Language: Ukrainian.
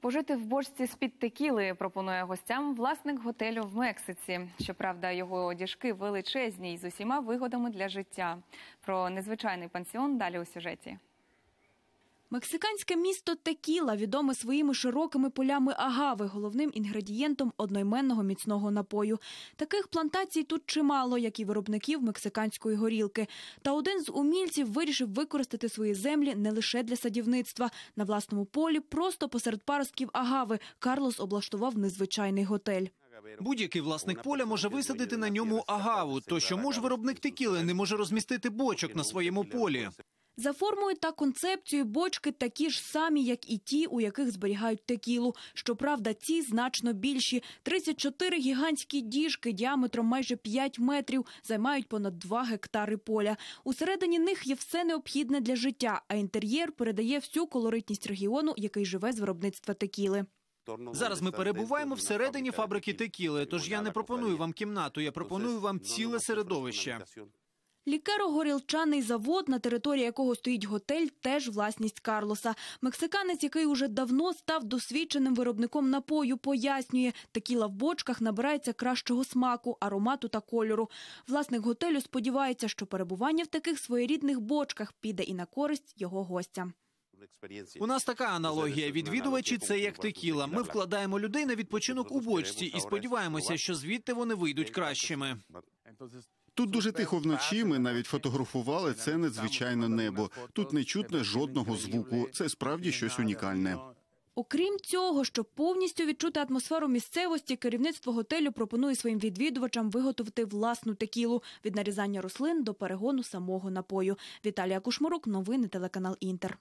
Пожити в борщці з під текіли пропонує гостям власник готелю в Мексиці. Щоправда, його діжки величезні і з усіма вигодами для життя. Про незвичайний пансіон далі у сюжеті. Мексиканське місто Текіла відоме своїми широкими полями агави, головним інгредієнтом одноіменного міцного напою. Таких плантацій тут чимало, як і виробників мексиканської горілки. Та один з умільців вирішив використати свої землі не лише для садівництва. На власному полі просто посеред паростків агави Карлос облаштував незвичайний готель. Будь-який власник поля може висадити на ньому агаву, то що мож виробник текіли не може розмістити бочок на своєму полі. За формою та концепцією бочки такі ж самі, як і ті, у яких зберігають текілу. Щоправда, ці значно більші. 34 гігантські діжки діаметром майже 5 метрів займають понад 2 гектари поля. Усередині них є все необхідне для життя, а інтер'єр передає всю колоритність регіону, який живе з виробництва текіли. Зараз ми перебуваємо всередині фабрики текіли. Тож я не пропоную вам кімнату, я пропоную вам ціле середовище. Лікеро-горілчаний завод, на території якого стоїть готель, теж власність Карлоса. Мексиканець, який уже давно став досвідченим виробником напою, пояснює, такі в бочках набирається кращого смаку, аромату та кольору. Власник готелю сподівається, що перебування в таких своєрідних бочках піде і на користь його гостям. У нас така аналогія. Відвідувачі це як текіла. Ми вкладаємо людей на відпочинок у бочці і сподіваємося, що звідти вони вийдуть кращими. Тут дуже тихо вночі. Ми навіть фотографували це надзвичайне небо. Тут не чутно жодного звуку. Це справді щось унікальне. Окрім цього, щоб повністю відчути атмосферу місцевості, керівництво готелю пропонує своїм відвідувачам виготовити власну текілу від нарізання рослин до перегону самого напою. Віталія Кушмурук, новини телеканал Інтер.